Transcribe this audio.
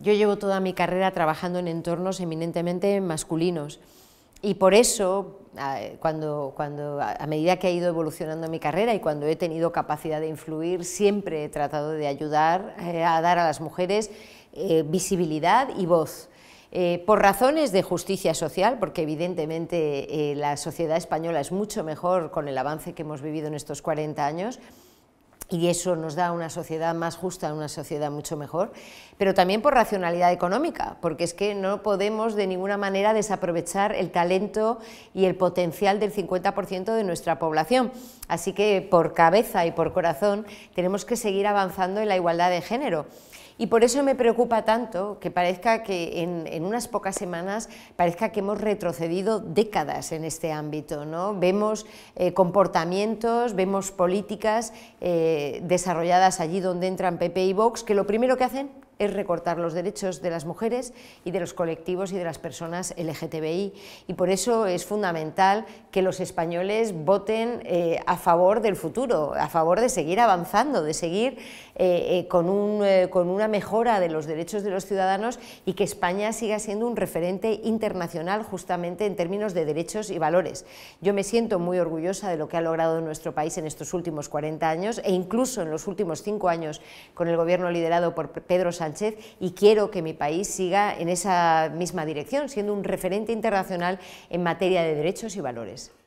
Yo llevo toda mi carrera trabajando en entornos eminentemente masculinos y por eso, cuando, a medida que ha ido evolucionando mi carrera y cuando he tenido capacidad de influir, siempre he tratado de ayudar eh, a dar a las mujeres eh, visibilidad y voz. Eh, por razones de justicia social, porque evidentemente la sociedad española es mucho mejor con el avance que hemos vivido en estos 40 años, y eso nos da una sociedad más justa, una sociedad mucho mejor, pero también por racionalidad económica, porque es que no podemos de ninguna manera desaprovechar el talento y el potencial del 50% de nuestra población. Así que por cabeza y por corazón tenemos que seguir avanzando en la igualdad de género. Y por eso me preocupa tanto que parezca que en, unas pocas semanas parezca que hemos retrocedido décadas en este ámbito. ¿no? Vemos eh, comportamientos, vemos políticas eh, desarrolladas allí donde entran PP y Vox, que lo primero que hacen es recortar los derechos de las mujeres y de los colectivos y de las personas LGTBI. Y por eso es fundamental que los españoles voten eh, a favor del futuro, a favor de seguir avanzando, de seguir eh, eh, con, un, con una mejora de los derechos de los ciudadanos y que España siga siendo un referente internacional justamente en términos de derechos y valores. Yo me siento muy orgullosa de lo que ha logrado nuestro país en estos últimos 40 años e incluso en los últimos cinco años con el gobierno liderado por Pedro Sánchez y quiero que mi país siga en esa misma dirección, siendo un referente internacional en materia de derechos y valores.